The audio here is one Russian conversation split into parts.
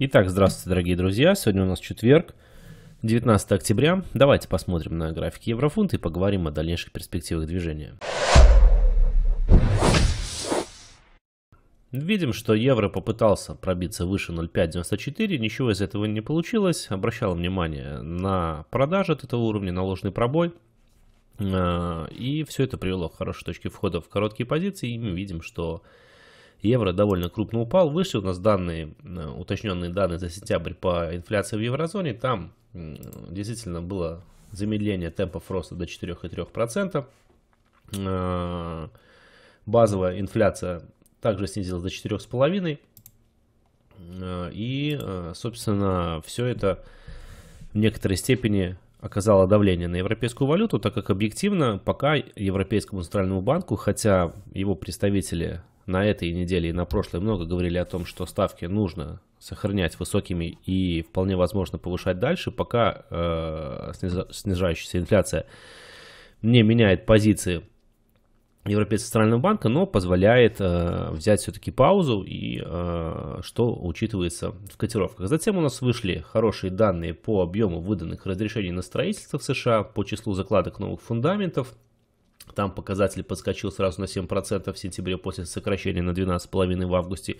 Итак, здравствуйте, дорогие друзья. Сегодня у нас четверг, 19 октября. Давайте посмотрим на график еврофунта и поговорим о дальнейших перспективах движения. Видим, что евро попытался пробиться выше 0,594, ничего из этого не получилось. Обращал внимание на продажи от этого уровня, на ложный пробой. Э, и все это привело к хорошей точке входа в короткие позиции. И мы видим, что евро довольно крупно упал. Вышли у нас данные, э, уточненные данные за сентябрь по инфляции в еврозоне. Там действительно было замедление темпов роста до 4,3%. Э, базовая инфляция также снизилась до 4,5%. Э, и, собственно, все это в некоторой степени оказало давление на европейскую валюту, так как объективно пока Европейскому центральному банку, хотя его представители на этой неделе и на прошлой много говорили о том, что ставки нужно сохранять высокими и вполне возможно повышать дальше, пока э, снижающаяся инфляция не меняет позиции Европейского центрального банка, но позволяет э, взять все-таки паузу, и э, что учитывается в котировках. Затем у нас вышли хорошие данные по объему выданных разрешений на строительство в США, по числу закладок новых фундаментов, там показатель подскочил сразу на 7% в сентябре после сокращения на 12,5% в августе.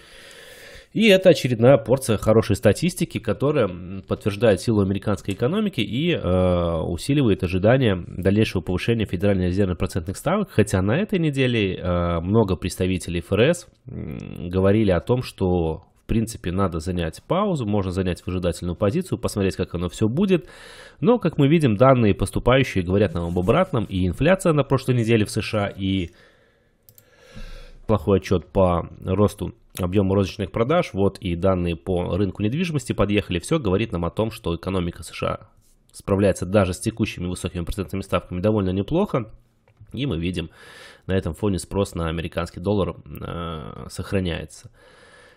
И это очередная порция хорошей статистики, которая подтверждает силу американской экономики и э, усиливает ожидания дальнейшего повышения Федеральной резервной процентных ставок. Хотя на этой неделе э, много представителей ФРС э, говорили о том, что в принципе, надо занять паузу, можно занять выжидательную позицию, посмотреть, как оно все будет. Но, как мы видим, данные поступающие говорят нам об обратном. И инфляция на прошлой неделе в США, и плохой отчет по росту объема розничных продаж, вот и данные по рынку недвижимости подъехали. Все говорит нам о том, что экономика США справляется даже с текущими высокими процентными ставками довольно неплохо. И мы видим, на этом фоне спрос на американский доллар э, сохраняется.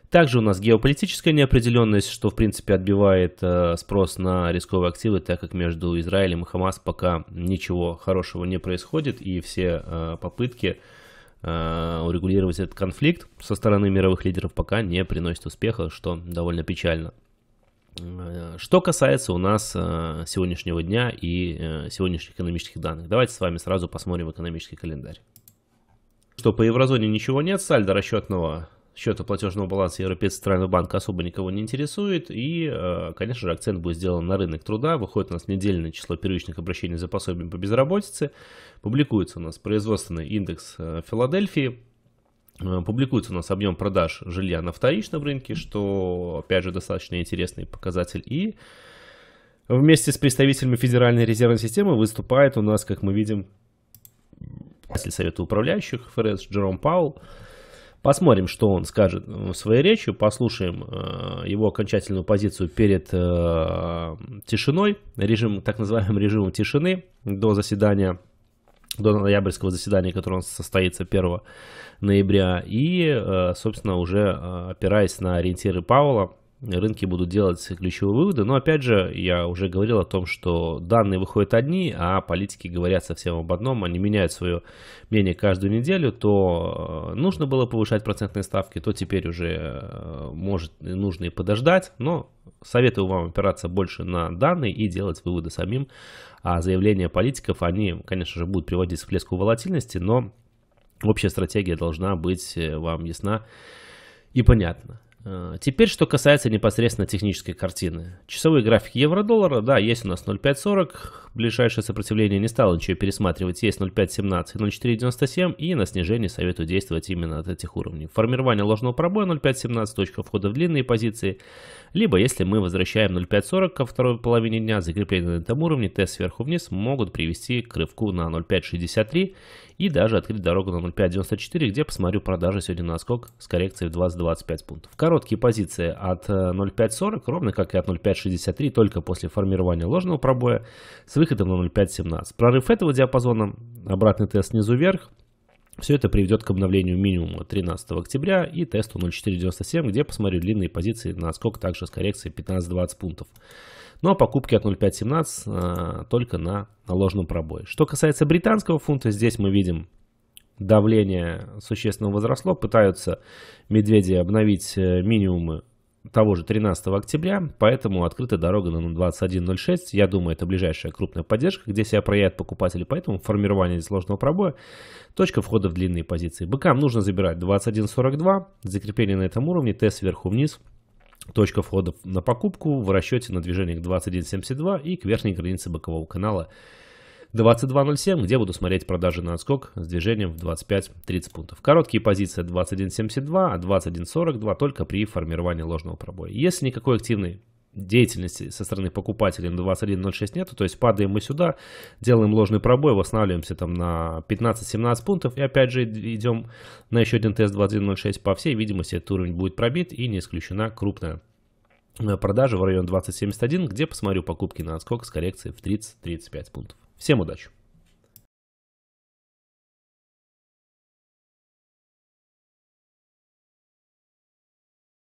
Также у нас геополитическая неопределенность, что в принципе отбивает э, спрос на рисковые активы, так как между Израилем и Хамас пока ничего хорошего не происходит, и все э, попытки э, урегулировать этот конфликт со стороны мировых лидеров пока не приносят успеха, что довольно печально. Что касается у нас сегодняшнего дня и сегодняшних экономических данных, давайте с вами сразу посмотрим экономический календарь. Что по еврозоне ничего нет, сальдо расчетного счета платежного баланса Европейского центрального банка особо никого не интересует. И, э, конечно же, акцент будет сделан на рынок труда. Выходит у нас недельное число первичных обращений за пособием по безработице. Публикуется у нас производственный индекс э, Филадельфии. Э, публикуется у нас объем продаж жилья на вторичном рынке, что, опять же, достаточно интересный показатель. И вместе с представителями Федеральной резервной системы выступает у нас, как мы видим, председатель Совета управляющих ФРС Джером Паул. Посмотрим, что он скажет в э, своей речи, послушаем э, его окончательную позицию перед э, тишиной, режим, так называемым режимом тишины до заседания до ноябрьского заседания, которое состоится 1 ноября, и, э, собственно, уже э, опираясь на ориентиры Павла рынки будут делать ключевые выводы. Но опять же, я уже говорил о том, что данные выходят одни, а политики говорят совсем об одном, они меняют свое мнение каждую неделю, то э, нужно было повышать процентные ставки, то теперь уже э, может нужно и подождать, но советую вам опираться больше на данные и делать выводы самим. А заявления политиков, они, конечно же, будут приводить к всплеску волатильности, но общая стратегия должна быть э, вам ясна и понятна. Э, теперь, что касается непосредственно технической картины. Часовые графики евро-доллара, да, есть у нас 0,540, ближайшее сопротивление не стало ничего пересматривать, есть 0,517, 0,497 и на снижение советую действовать именно от этих уровней. Формирование ложного пробоя 0,517, точка входа в длинные позиции, либо если мы возвращаем 0,540 ко второй половине дня, закрепление на этом уровне, тест сверху вниз могут привести к рывку на 0,563 и даже открыть дорогу на 0,594, где посмотрю продажи сегодня на скок с коррекцией в 20-25 пунктов короткие позиции от 0.540, э, ровно как и от 0.563, только после формирования ложного пробоя с выходом на 0.517. Прорыв этого диапазона, обратный тест снизу вверх, все это приведет к обновлению минимума 13 октября и тесту 0.497, где посмотрю длинные позиции на скок также с коррекцией 15-20 пунктов. ну а покупки от 0.517 а, э, только на наложенном пробое. Что касается британского фунта, здесь мы видим давление существенно возросло, пытаются медведи обновить э, минимумы того же 13 октября, поэтому открыта дорога на 21.06. Я думаю, это ближайшая крупная поддержка, где себя проявят покупатели, поэтому формирование сложного пробоя. Точка входа в длинные позиции. Быкам нужно забирать 21.42, закрепление на этом уровне, тест сверху вниз. Точка входа на покупку в расчете на движение к 21.72 и к верхней границе бокового канала 22.07, где буду смотреть продажи на отскок с движением в 25-30 пунктов. Короткие позиции 21.72, а 21.42 только при формировании ложного пробоя. Если никакой активной деятельности со стороны покупателя на 21.06 нету, то есть падаем мы сюда, делаем ложный пробой, восстанавливаемся там на 15-17 пунктов и опять же идем на еще один тест 21.06, по всей видимости этот уровень будет пробит и не исключена крупная э, продажа в район 20.71, где посмотрю покупки на отскок с коррекцией в 30-35 пунктов. Всем удачи!